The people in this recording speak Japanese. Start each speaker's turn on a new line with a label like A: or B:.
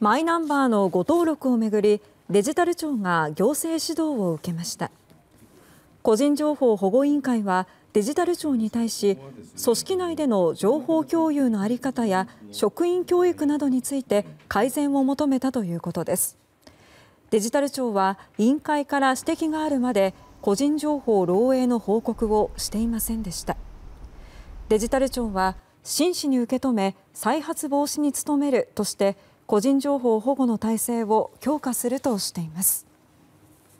A: マイナンバーの誤登録をめぐりデジタル庁が行政指導を受けました個人情報保護委員会はデジタル庁に対し組織内での情報共有の在り方や職員教育などについて改善を求めたということですデジタル庁は委員会から指摘があるまで個人情報漏洩の報告をしていませんでしたデジタル庁は真摯に受け止め再発防止に努めるとして個人情報保護の体制を強化するとしています。